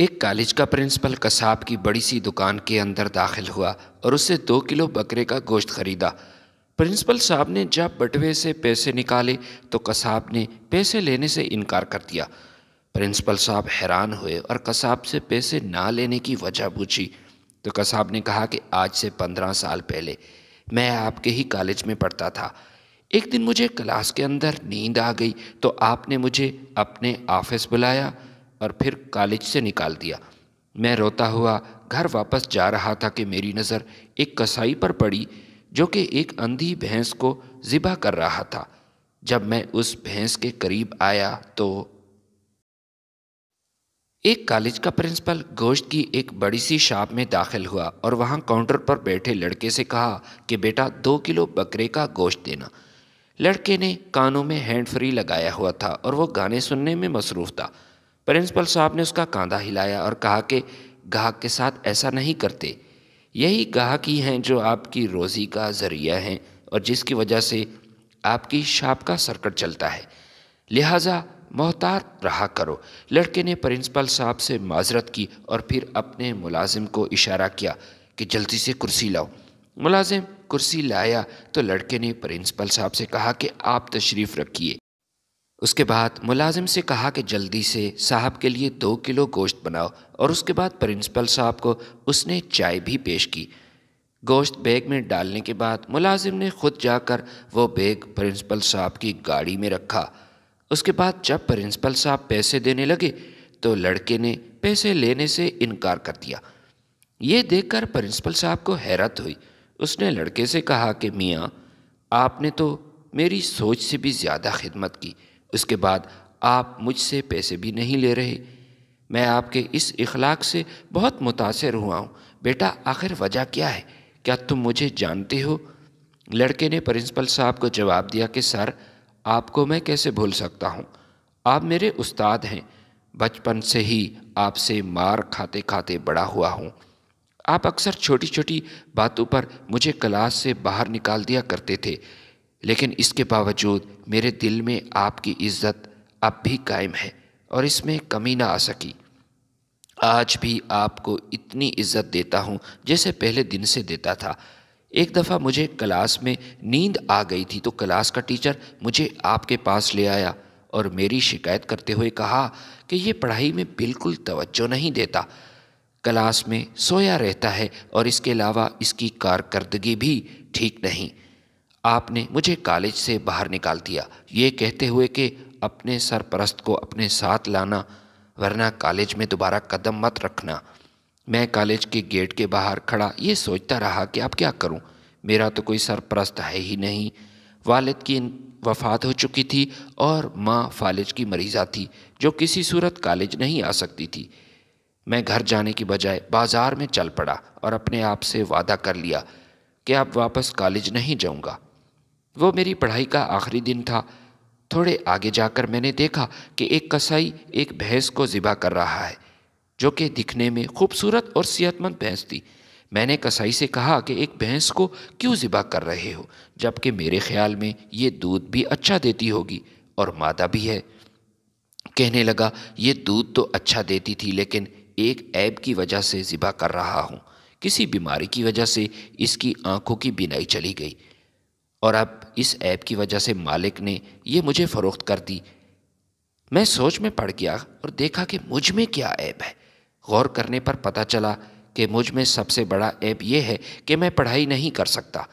एक कॉलेज का प्रिंसिपल कसाब की बड़ी सी दुकान के अंदर दाखिल हुआ और उससे दो किलो बकरे का गोश्त खरीदा प्रिंसिपल साहब ने जब बटवे से पैसे निकाले तो कसाब ने पैसे लेने से इनकार कर दिया प्रिंसिपल साहब हैरान हुए और कसाब से पैसे ना लेने की वजह पूछी तो कसाब ने कहा कि आज से पंद्रह साल पहले मैं आपके ही कॉलेज में पढ़ता था एक दिन मुझे क्लास के अंदर नींद आ गई तो आपने मुझे अपने ऑफिस बुलाया और फिर कॉलेज से निकाल दिया मैं रोता हुआ घर वापस जा रहा था कि मेरी नज़र एक कसाई पर पड़ी जो कि एक अंधी भैंस को ज़िबा कर रहा था जब मैं उस भैंस के करीब आया तो एक कॉलेज का प्रिंसिपल गोश्त की एक बड़ी सी शॉप में दाखिल हुआ और वहाँ काउंटर पर बैठे लड़के से कहा कि बेटा दो किलो बकरे का गोश्त देना लड़के ने कानों में हैंड फ्री लगाया हुआ था और वो गाने सुनने में मसरूफ़ था प्रिंसिपल साहब ने उसका कांधा हिलाया और कहा कि गाहक के साथ ऐसा नहीं करते यही गाहक ही हैं जो आपकी रोज़ी का ज़रिया हैं और जिसकी वजह से आपकी शाप का सर्कट चलता है लिहाजा मोहतात रहा करो लड़के ने प्रिंसिपल साहब से माजरत की और फिर अपने मुलाजिम को इशारा किया कि जल्दी से कुर्सी लाओ मुलाजिम कुर्सी लाया तो लड़के ने प्रिंसिपल साहब से कहा कि आप तशरीफ़ रखिए उसके बाद मुलाजिम से कहा कि जल्दी से साहब के लिए दो किलो गोश्त बनाओ और उसके बाद प्रिंसिपल साहब को उसने चाय भी पेश की गोश्त बैग में डालने के बाद मुलाजिम ने खुद जाकर वो बैग प्रिंसिपल साहब की गाड़ी में रखा उसके बाद जब प्रिंसिपल साहब पैसे देने लगे तो लड़के ने पैसे लेने से इनकार कर दिया ये देखकर प्रिंसिपल साहब को हैरत हुई उसने लड़के से कहा कि मियाँ आपने तो मेरी सोच से भी ज़्यादा खिदमत की उसके बाद आप मुझसे पैसे भी नहीं ले रहे मैं आपके इस इखलाक से बहुत मुतासर हुआ हूँ बेटा आखिर वजह क्या है क्या तुम मुझे जानते हो लड़के ने प्रिंसिपल साहब को जवाब दिया कि सर आपको मैं कैसे भूल सकता हूँ आप मेरे उस्ताद हैं बचपन से ही आपसे मार खाते खाते बड़ा हुआ हूँ आप अक्सर छोटी छोटी बातों पर मुझे क्लास से बाहर निकाल दिया करते थे लेकिन इसके बावजूद मेरे दिल में आपकी इज्जत अब भी कायम है और इसमें कमी ना आ सकी आज भी आपको इतनी इज्जत देता हूँ जैसे पहले दिन से देता था एक दफ़ा मुझे क्लास में नींद आ गई थी तो क्लास का टीचर मुझे आपके पास ले आया और मेरी शिकायत करते हुए कहा कि ये पढ़ाई में बिल्कुल तवज्जो नहीं देता क्लास में सोया रहता है और इसके अलावा इसकी कारकर्दगी भी ठीक नहीं आपने मुझे कॉलेज से बाहर निकाल दिया ये कहते हुए कि अपने सरपरस्त को अपने साथ लाना वरना कॉलेज में दोबारा कदम मत रखना मैं कॉलेज के गेट के बाहर खड़ा ये सोचता रहा कि अब क्या करूं मेरा तो कोई सरपरस्त है ही नहीं वालिद की वफात हो चुकी थी और माँ फालिज की मरीज़ा थी जो किसी सूरत कॉलेज नहीं आ सकती थी मैं घर जाने की बजाय बाज़ार में चल पड़ा और अपने आप से वादा कर लिया कि अब वापस कॉलेज नहीं जाऊँगा वो मेरी पढ़ाई का आखिरी दिन था थोड़े आगे जाकर मैंने देखा कि एक कसाई एक भैंस को ज़िबा कर रहा है जो कि दिखने में खूबसूरत और सेहतमंद भैंस थी मैंने कसाई से कहा कि एक भैंस को क्यों ज़िबा कर रहे हो जबकि मेरे ख्याल में ये दूध भी अच्छा देती होगी और मादा भी है कहने लगा ये दूध तो अच्छा देती थी लेकिन एक ऐब की वजह से ज़िबा कर रहा हूँ किसी बीमारी की वजह से इसकी आंखों की बिनाई चली गई और अब इस ऐप की वजह से मालिक ने ये मुझे फ़रोख्त कर दी मैं सोच में पड़ गया और देखा कि मुझ में क्या ऐप है गौर करने पर पता चला कि मुझ में सबसे बड़ा ऐप यह है कि मैं पढ़ाई नहीं कर सकता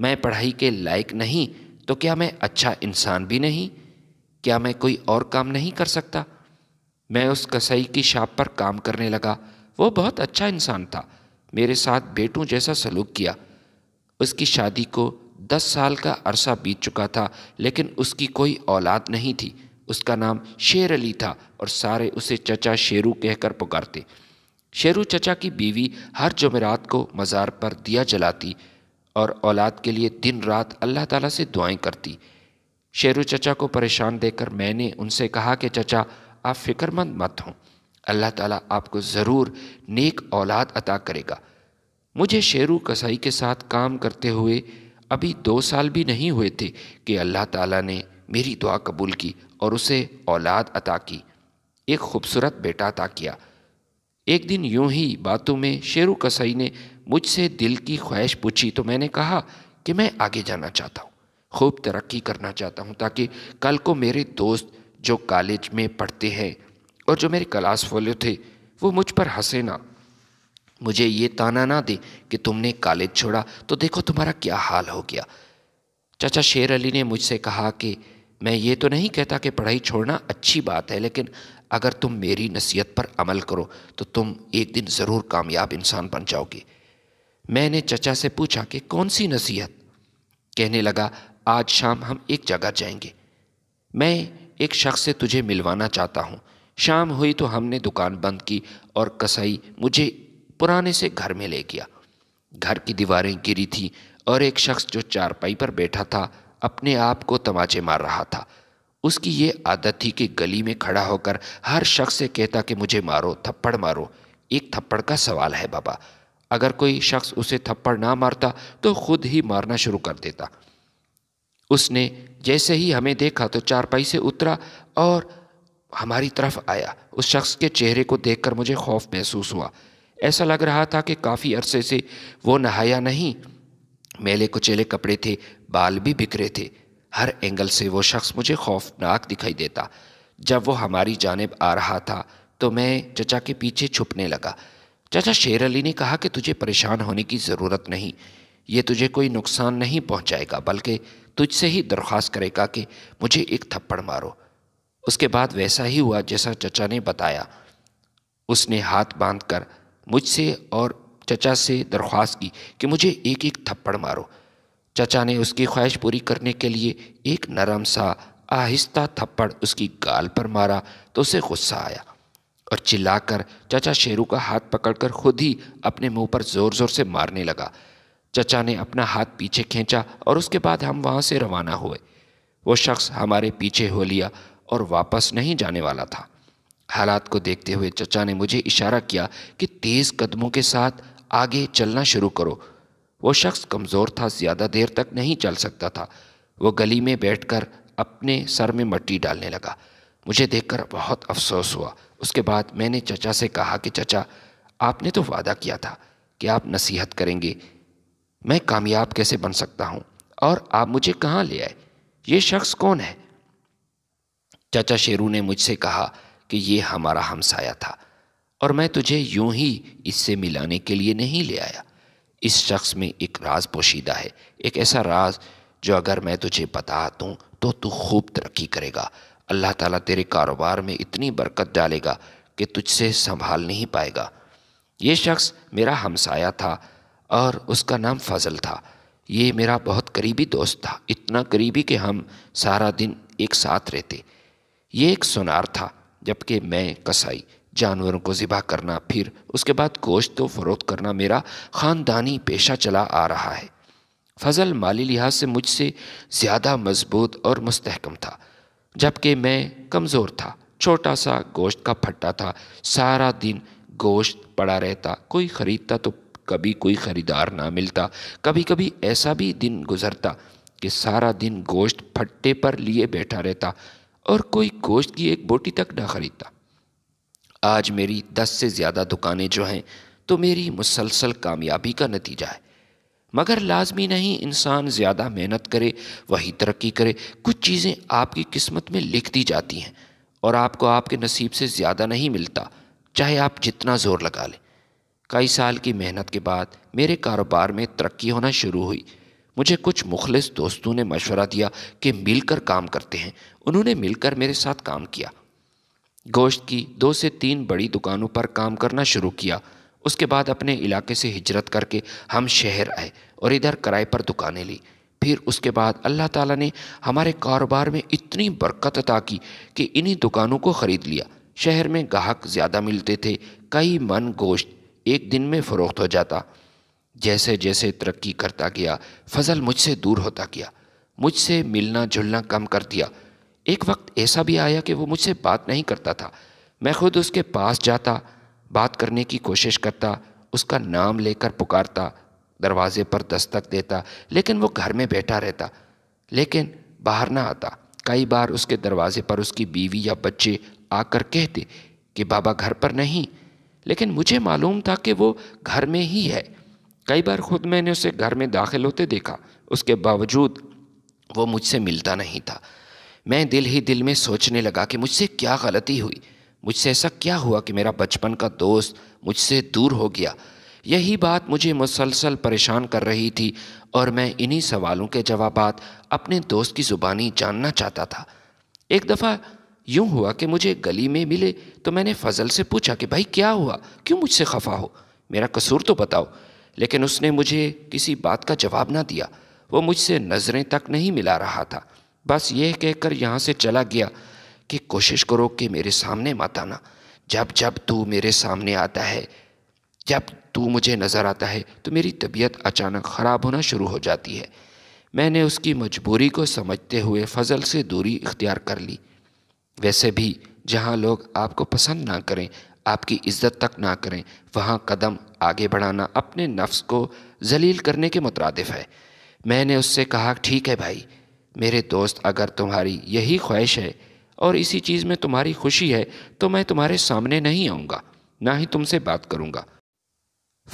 मैं पढ़ाई के लायक नहीं तो क्या मैं अच्छा इंसान भी नहीं क्या मैं कोई और काम नहीं कर सकता मैं उस कसाई की शाप पर काम करने लगा वो बहुत अच्छा इंसान था मेरे साथ बेटू जैसा सलूक किया उसकी शादी को दस साल का अरसा बीत चुका था लेकिन उसकी कोई औलाद नहीं थी उसका नाम शेर अली था और सारे उसे चचा शेरू कहकर पुकारते शेरू चचा की बीवी हर जमेरात को मज़ार पर दिया जलाती और औलाद के लिए दिन रात अल्लाह ताला से दुआएं करती शेरू चचा को परेशान देकर मैंने उनसे कहा कि चचा आप फ़िक्रमंद मत हों अल्लाह ताला आपको ज़रूर नेक औलाद अता करेगा मुझे शेरू कसाई के साथ काम करते हुए अभी दो साल भी नहीं हुए थे कि अल्लाह ताला ने मेरी दुआ कबूल की और उसे औलाद अता की एक खूबसूरत बेटा अता किया एक दिन यूं ही बातों में शेरु कसई ने मुझसे दिल की ख्वाहिश पूछी तो मैंने कहा कि मैं आगे जाना चाहता हूँ खूब तरक्की करना चाहता हूँ ताकि कल को मेरे दोस्त जो कॉलेज में पढ़ते हैं और जो मेरे क्लास फॉलो थे वो मुझ पर हंसे ना मुझे ये ताना ना दे कि तुमने कॉलेज छोड़ा तो देखो तुम्हारा क्या हाल हो गया चाचा शेर अली ने मुझसे कहा कि मैं ये तो नहीं कहता कि पढ़ाई छोड़ना अच्छी बात है लेकिन अगर तुम मेरी नसीहत पर अमल करो तो तुम एक दिन ज़रूर कामयाब इंसान बन जाओगे मैंने चचा से पूछा कि कौन सी नसीहत कहने लगा आज शाम हम एक जगह जाएंगे मैं एक शख्स से तुझे मिलवाना चाहता हूँ शाम हुई तो हमने दुकान बंद की और कसाई मुझे पुराने से घर में ले गया घर की दीवारें गिरी थी और एक शख्स जो चारपाई पर बैठा था अपने आप को तमाचे मार रहा था उसकी ये आदत थी कि गली में खड़ा होकर हर शख्स से कहता कि मुझे मारो थप्पड़ मारो एक थप्पड़ का सवाल है बाबा अगर कोई शख्स उसे थप्पड़ ना मारता तो खुद ही मारना शुरू कर देता उसने जैसे ही हमें देखा तो चारपाई से उतरा और हमारी तरफ आया उस शख्स के चेहरे को देखकर मुझे खौफ महसूस हुआ ऐसा लग रहा था कि काफ़ी अरसे से वो नहाया नहीं मेले कुचेले कपड़े थे बाल भी बिखरे थे हर एंगल से वो शख्स मुझे खौफनाक दिखाई देता जब वो हमारी जानब आ रहा था तो मैं चचा के पीछे छुपने लगा चचा शेर अली ने कहा कि तुझे परेशान होने की ज़रूरत नहीं ये तुझे कोई नुकसान नहीं पहुंचाएगा बल्कि तुझसे ही दरख्वास्त करेगा कि मुझे एक थप्पड़ मारो उसके बाद वैसा ही हुआ जैसा चचा ने बताया उसने हाथ बांधकर कर मुझसे और चचा से दरख्वास्त की कि मुझे एक एक थप्पड़ मारो चचा ने उसकी ख्वाहिश पूरी करने के लिए एक नरम सा आहिस्ता थप्पड़ उसकी गाल पर मारा तो उसे गुस्सा आया और चिल्लाकर चचा शेरू का हाथ पकड़कर खुद ही अपने मुंह पर ज़ोर ज़ोर से मारने लगा चचा ने अपना हाथ पीछे खींचा और उसके बाद हम वहाँ से रवाना हुए वो शख्स हमारे पीछे हो लिया और वापस नहीं जाने वाला था हालात को देखते हुए चचा ने मुझे इशारा किया कि तेज़ कदमों के साथ आगे चलना शुरू करो वो शख्स कमज़ोर था ज़्यादा देर तक नहीं चल सकता था वो गली में बैठकर अपने सर में मट्टी डालने लगा मुझे देखकर बहुत अफसोस हुआ उसके बाद मैंने चचा से कहा कि चचा आपने तो वादा किया था कि आप नसीहत करेंगे मैं कामयाब कैसे बन सकता हूँ और आप मुझे कहाँ ले आए ये शख्स कौन है चचा शेरू ने मुझसे कहा कि ये हमारा हमसाया था और मैं तुझे यूं ही इससे मिलाने के लिए नहीं ले आया इस शख्स में एक राज पोशीदा है एक ऐसा राज जो अगर मैं तुझे बता दूँ तो तू खूब तरक्की करेगा अल्लाह ताला तेरे कारोबार में इतनी बरकत डालेगा कि तुझसे संभाल नहीं पाएगा ये शख्स मेरा हमसाया था और उसका नाम फजल था ये मेरा बहुत करीबी दोस्त था इतना करीबी कि हम सारा दिन एक साथ रहते ये एक सुनार था जबकि मैं कसाई जानवरों को ज़िबा करना फिर उसके बाद गोश्त तो फरोख्त करना मेरा ख़ानदानी पेशा चला आ रहा है फजल माली लिहाज से मुझसे ज़्यादा मजबूत और मस्तकम था जबकि मैं कमज़ोर था छोटा सा गोश्त का फट्टा था सारा दिन गोश्त पड़ा रहता कोई ख़रीदता तो कभी कोई ख़रीदार ना मिलता कभी कभी ऐसा भी दिन गुजरता कि सारा दिन गोश्त फट्टे पर लिए बैठा रहता और कोई गोश्त की एक बोटी तक ना ख़रीदता आज मेरी दस से ज़्यादा दुकानें जो हैं तो मेरी मुसलसल कामयाबी का नतीजा है मगर लाजमी नहीं इंसान ज़्यादा मेहनत करे वही तरक्की करे कुछ चीज़ें आपकी किस्मत में लिख दी जाती हैं और आपको आपके नसीब से ज़्यादा नहीं मिलता चाहे आप जितना ज़ोर लगा लें कई साल की मेहनत के बाद मेरे कारोबार में तरक्की होना शुरू हुई मुझे कुछ मुखलिस दोस्तों ने मशवरा दिया कि मिलकर काम करते हैं उन्होंने मिलकर मेरे साथ काम किया गोश्त की दो से तीन बड़ी दुकानों पर काम करना शुरू किया उसके बाद अपने इलाके से हिजरत करके हम शहर आए और इधर किराए पर दुकानें ली फिर उसके बाद अल्लाह ताला ने हमारे कारोबार में इतनी बरकत अता की कि इन्हीं दुकानों को ख़रीद लिया शहर में गाहक ज़्यादा मिलते थे कई मन गोश्त एक दिन में फ़रोख्त हो जाता जैसे जैसे तरक्की करता गया फजल मुझसे दूर होता गया मुझसे मिलना जुलना कम कर दिया एक वक्त ऐसा भी आया कि वो मुझसे बात नहीं करता था मैं खुद उसके पास जाता बात करने की कोशिश करता उसका नाम लेकर पुकारता दरवाजे पर दस्तक देता लेकिन वो घर में बैठा रहता लेकिन बाहर ना आता कई बार उसके दरवाजे पर उसकी बीवी या बच्चे आकर कहते कि बाबा घर पर नहीं लेकिन मुझे मालूम था कि वो घर में ही है कई बार खुद मैंने उसे घर में दाखिल होते देखा उसके बावजूद वो मुझसे मिलता नहीं था मैं दिल ही दिल में सोचने लगा कि मुझसे क्या गलती हुई मुझसे ऐसा क्या हुआ कि मेरा बचपन का दोस्त मुझसे दूर हो गया यही बात मुझे मुसलसल परेशान कर रही थी और मैं इन्हीं सवालों के जवाब अपने दोस्त की ज़ुबानी जानना चाहता था एक दफ़ा यूँ हुआ कि मुझे गली में मिले तो मैंने फजल से पूछा कि भाई क्या हुआ क्यों मुझसे खफा हो मेरा कसूर तो बताओ लेकिन उसने मुझे किसी बात का जवाब ना दिया वो मुझसे नज़रें तक नहीं मिला रहा था बस यह कहकर यहाँ से चला गया कि कोशिश करो कि मेरे सामने मत आना जब जब तू मेरे सामने आता है जब तू मुझे नज़र आता है तो मेरी तबीयत अचानक ख़राब होना शुरू हो जाती है मैंने उसकी मजबूरी को समझते हुए फजल से दूरी इख्तियार कर ली वैसे भी जहाँ लोग आपको पसंद ना करें आपकी इज्जत तक ना करें वहाँ कदम आगे बढ़ाना अपने नफ्स को जलील करने के मुतरदफ़ है मैंने उससे कहा ठीक है भाई मेरे दोस्त अगर तुम्हारी यही ख्वाहिश है और इसी चीज़ में तुम्हारी खुशी है तो मैं तुम्हारे सामने नहीं आऊँगा ना ही तुमसे बात करूँगा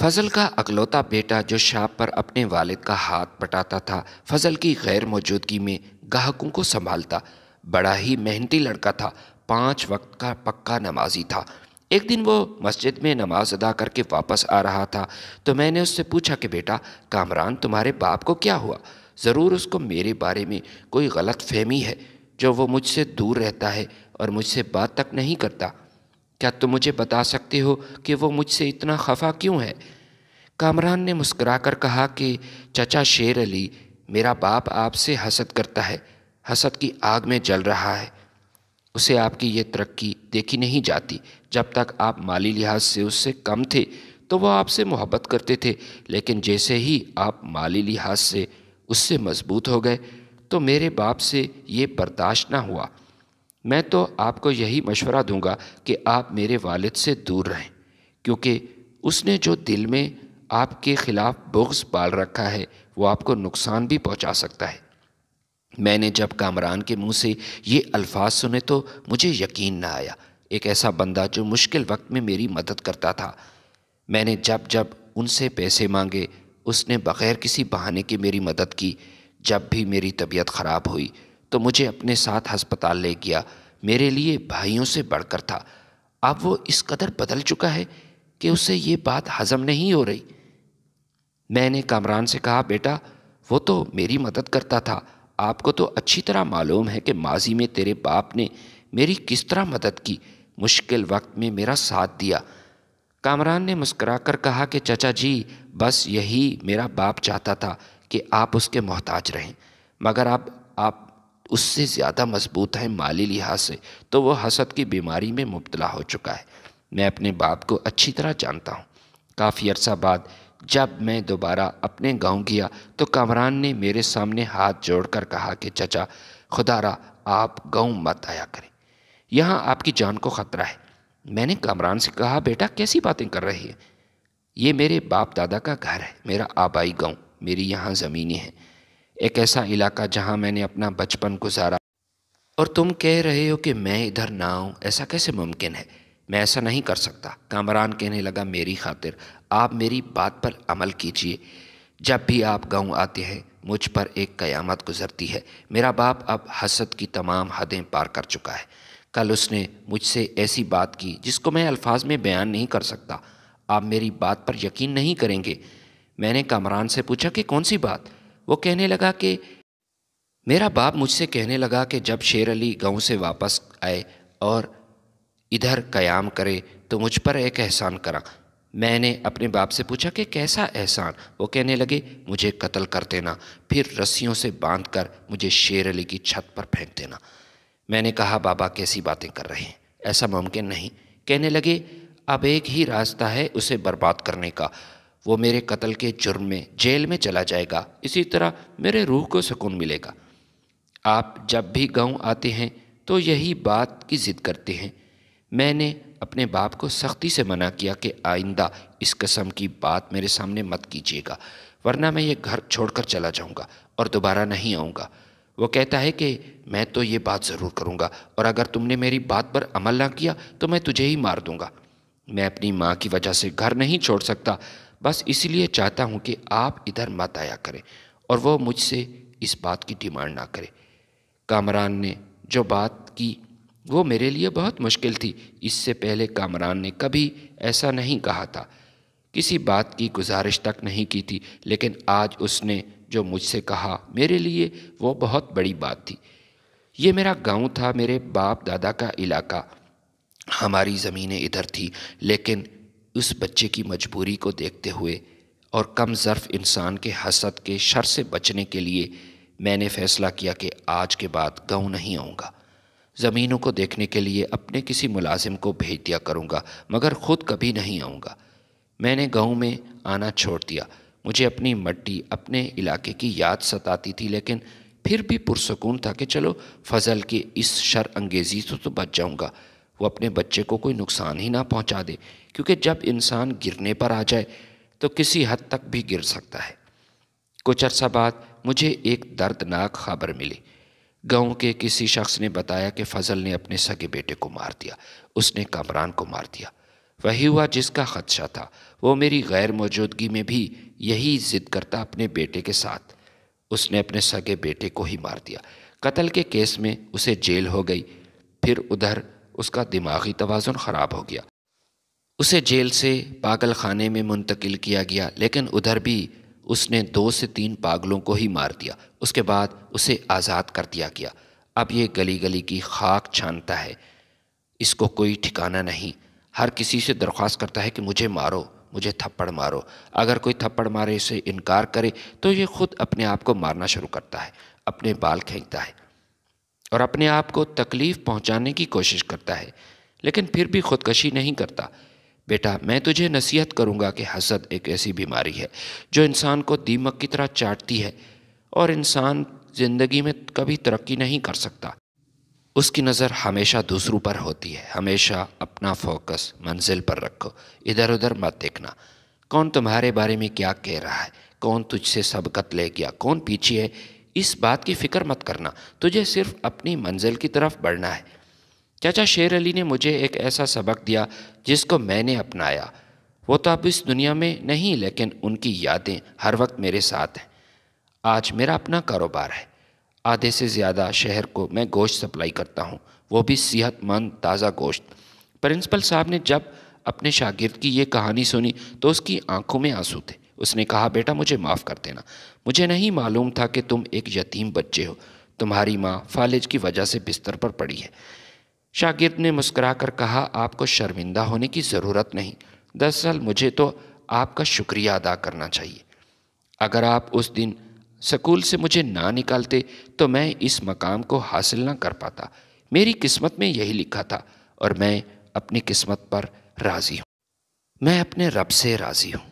फजल का अकलौता बेटा जो शाप पर अपने वालिद का हाथ पटाता था फजल की गैर मौजूदगी में गाहकों को संभालता बड़ा ही मेहनती लड़का था पाँच वक्त का पक्का नमाजी था एक दिन वो मस्जिद में नमाज अदा करके वापस आ रहा था तो मैंने उससे पूछा कि बेटा कामरान तुम्हारे बाप को क्या हुआ ज़रूर उसको मेरे बारे में कोई गलत फहमी है जो वो मुझसे दूर रहता है और मुझसे बात तक नहीं करता क्या तुम मुझे बता सकते हो कि वो मुझसे इतना खफा क्यों है कामरान ने मुस्करा कर कहा कि चचा शेर अली मेरा बाप आपसे हसद करता है हसद की आग में जल रहा है उसे आपकी ये तरक्की देखी नहीं जाती जब तक आप माली लिहाज से उससे कम थे तो वह आपसे मोहब्बत करते थे लेकिन जैसे ही आप माली लिहाज से उससे मजबूत हो गए तो मेरे बाप से ये बर्दाश्त ना हुआ मैं तो आपको यही मशवरा दूंगा कि आप मेरे वालिद से दूर रहें क्योंकि उसने जो दिल में आपके ख़िलाफ़ बुग्स पाल रखा है वो आपको नुकसान भी पहुंचा सकता है मैंने जब कामरान के मुंह से ये अल्फाज सुने तो मुझे यकीन ना आया एक ऐसा बंदा जो मुश्किल वक्त में मेरी मदद करता था मैंने जब जब उनसे पैसे मांगे उसने बग़ैर किसी बहाने के मेरी मदद की जब भी मेरी तबीयत ख़राब हुई तो मुझे अपने साथ हस्पताल ले गया मेरे लिए भाइयों से बढ़कर था अब वो इस कदर बदल चुका है कि उसे ये बात हज़म नहीं हो रही मैंने कामरान से कहा बेटा वो तो मेरी मदद करता था आपको तो अच्छी तरह मालूम है कि माजी में तेरे बाप ने मेरी किस तरह मदद की मुश्किल वक्त में मेरा साथ दिया कामरान ने मुस्करा कर कहा कि चचा जी बस यही मेरा बाप चाहता था कि आप उसके मोहताज रहें मगर आप आप उससे ज़्यादा मजबूत हैं माली लिहाज से तो वह हसद की बीमारी में मुबतला हो चुका है मैं अपने बाप को अच्छी तरह जानता हूँ काफ़ी अरसा बाद जब मैं दोबारा अपने गांव गया तो कमरान ने मेरे सामने हाथ जोड़कर कहा कि चचा खुदारा आप गांव मत आया करें यहाँ आपकी जान को ख़तरा है मैंने कामरान से कहा बेटा कैसी बातें कर रही है ये मेरे बाप दादा का घर है मेरा आबाई गांव मेरी यहाँ जमीनी है एक ऐसा इलाका जहाँ मैंने अपना बचपन गुजारा और तुम कह रहे हो कि मैं इधर ना आऊँ ऐसा कैसे मुमकिन है मैं ऐसा नहीं कर सकता कामरान कहने लगा मेरी खातिर आप मेरी बात पर अमल कीजिए जब भी आप गांव आते हैं मुझ पर एक कयामत गुजरती है मेरा बाप अब हसद की तमाम हदें पार कर चुका है कल उसने मुझसे ऐसी बात की जिसको मैं अल्फाज में बयान नहीं कर सकता आप मेरी बात पर यकीन नहीं करेंगे मैंने कामरान से पूछा कि कौन सी बात वो कहने लगा कि मेरा बाप मुझसे कहने लगा कि जब शेर अली गाँव से वापस आए और इधर कयाम करे तो मुझ पर एक एहसान करा मैंने अपने बाप से पूछा कि कैसा एहसान वो कहने लगे मुझे कत्ल कर देना फिर रस्सियों से बांध कर मुझे शेर अली की छत पर फेंक देना मैंने कहा बाबा कैसी बातें कर रहे हैं ऐसा मुमकिन नहीं कहने लगे अब एक ही रास्ता है उसे बर्बाद करने का वो मेरे कत्ल के जुर्म में जेल में चला जाएगा इसी तरह मेरे रूह को सुकून मिलेगा आप जब भी गांव आते हैं तो यही बात की ज़िद करते हैं मैंने अपने बाप को सख्ती से मना किया कि आइंदा इस कस्म की बात मेरे सामने मत कीजिएगा वरना मैं ये घर छोड़कर चला जाऊंगा और दोबारा नहीं आऊंगा वो कहता है कि मैं तो ये बात ज़रूर करूंगा और अगर तुमने मेरी बात पर अमल ना किया तो मैं तुझे ही मार दूंगा मैं अपनी माँ की वजह से घर नहीं छोड़ सकता बस इसलिए चाहता हूँ कि आप इधर मत आया करें और वो मुझसे इस बात की डिमांड ना करे कामरान ने जो बात की वो मेरे लिए बहुत मुश्किल थी इससे पहले कामरान ने कभी ऐसा नहीं कहा था किसी बात की गुजारिश तक नहीं की थी लेकिन आज उसने जो मुझसे कहा मेरे लिए वो बहुत बड़ी बात थी ये मेरा गांव था मेरे बाप दादा का इलाका हमारी ज़मीनें इधर थी लेकिन उस बच्चे की मजबूरी को देखते हुए और कम ज़र्फ़ इंसान के हसद के शर से बचने के लिए मैंने फ़ैसला किया कि आज के बाद गांव नहीं आऊँगा ज़मीनों को देखने के लिए अपने किसी मुलाजिम को भेज दिया करूँगा मगर ख़ुद कभी नहीं आऊँगा मैंने गाँव में आना छोड़ दिया मुझे अपनी मट्टी अपने इलाके की याद सताती थी लेकिन फिर भी पुरसकून था कि चलो फजल की इस शर अंगेज़ी से तो बच जाऊँगा वो अपने बच्चे को कोई नुकसान ही ना पहुँचा दे क्योंकि जब इंसान गिरने पर आ जाए तो किसी हद तक भी गिर सकता है कुछ अरसा बाद मुझे एक दर्दनाक खबर मिली गांव के किसी शख्स ने बताया कि फजल ने अपने सगे बेटे को मार दिया उसने कामरान को मार दिया वही हुआ जिसका खदशा था वो मेरी गैर मौजूदगी में भी यही जिद करता अपने बेटे के साथ उसने अपने सगे बेटे को ही मार दिया कत्ल के केस में उसे जेल हो गई फिर उधर उसका दिमागी तोज़ुन ख़राब हो गया उसे जेल से पागल खाने में मुंतकिल किया गया लेकिन उधर भी उसने दो से तीन पागलों को ही मार दिया उसके बाद उसे आज़ाद कर दिया गया अब ये गली गली की खाक छानता है इसको कोई ठिकाना नहीं हर किसी से दरख्वास्त करता है कि मुझे मारो मुझे थप्पड़ मारो अगर कोई थप्पड़ मारे से इनकार करे तो ये खुद अपने आप को मारना शुरू करता है अपने बाल खींचता है और अपने आप को तकलीफ़ पहुंचाने की कोशिश करता है लेकिन फिर भी खुदकशी नहीं करता बेटा मैं तुझे नसीहत करूँगा कि हसद एक ऐसी बीमारी है जो इंसान को दीमक की तरह चाटती है और इंसान ज़िंदगी में कभी तरक्की नहीं कर सकता उसकी नज़र हमेशा दूसरों पर होती है हमेशा अपना फोकस मंजिल पर रखो इधर उधर मत देखना कौन तुम्हारे बारे में क्या कह रहा है कौन तुझसे सबकत ले गया कौन पीछे है इस बात की फ़िक्र मत करना तुझे सिर्फ अपनी मंजिल की तरफ बढ़ना है चाचा शेर अली ने मुझे एक ऐसा सबक दिया जिसको मैंने अपनाया वो तो अब इस दुनिया में नहीं लेकिन उनकी यादें हर वक्त मेरे साथ हैं आज मेरा अपना कारोबार है आधे से ज़्यादा शहर को मैं गोश्त सप्लाई करता हूँ वो भी सेहतमंद ताज़ा गोश्त प्रिंसिपल साहब ने जब अपने शागिर्द की ये कहानी सुनी तो उसकी आंखों में आंसू थे उसने कहा बेटा मुझे माफ़ कर देना मुझे नहीं मालूम था कि तुम एक यतीम बच्चे हो तुम्हारी माँ फालिज की वजह से बिस्तर पर पड़ी है शागिर्द ने मुस्कुराकर कहा आपको शर्मिंदा होने की ज़रूरत नहीं दरअसल मुझे तो आपका शुक्रिया अदा करना चाहिए अगर आप उस दिन स्कूल से मुझे ना निकालते तो मैं इस मकाम को हासिल ना कर पाता मेरी किस्मत में यही लिखा था और मैं अपनी किस्मत पर राज़ी हूँ मैं अपने रब से राज़ी हूँ